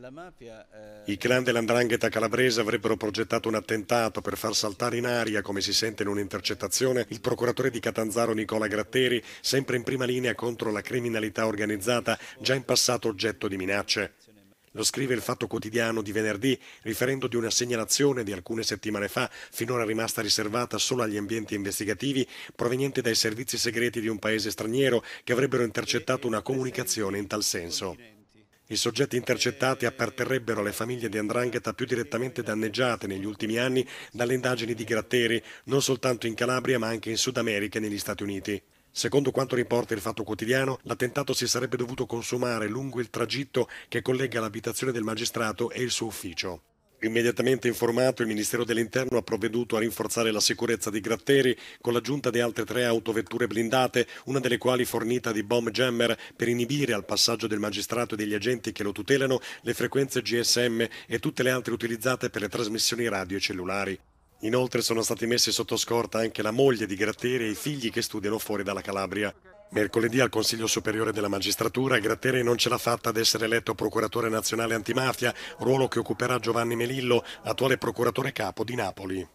Eh, I clan dell'andrangheta calabrese avrebbero progettato un attentato per far saltare in aria, come si sente in un'intercettazione, il procuratore di Catanzaro Nicola Gratteri, sempre in prima linea contro la criminalità organizzata, già in passato oggetto di minacce. Lo scrive il Fatto Quotidiano di venerdì, riferendo di una segnalazione di alcune settimane fa, finora rimasta riservata solo agli ambienti investigativi, proveniente dai servizi segreti di un paese straniero che avrebbero intercettato una comunicazione in tal senso. I soggetti intercettati apparterrebbero alle famiglie di Andrangheta più direttamente danneggiate negli ultimi anni dalle indagini di Gratteri, non soltanto in Calabria ma anche in Sud America e negli Stati Uniti. Secondo quanto riporta il Fatto Quotidiano, l'attentato si sarebbe dovuto consumare lungo il tragitto che collega l'abitazione del magistrato e il suo ufficio. Immediatamente informato, il Ministero dell'Interno ha provveduto a rinforzare la sicurezza di Gratteri con l'aggiunta di altre tre autovetture blindate, una delle quali fornita di bomb jammer per inibire al passaggio del magistrato e degli agenti che lo tutelano le frequenze GSM e tutte le altre utilizzate per le trasmissioni radio e cellulari. Inoltre sono stati messi sotto scorta anche la moglie di Gratteri e i figli che studiano fuori dalla Calabria. Mercoledì al Consiglio Superiore della Magistratura Gratteri non ce l'ha fatta ad essere eletto procuratore nazionale antimafia, ruolo che occuperà Giovanni Melillo, attuale procuratore capo di Napoli.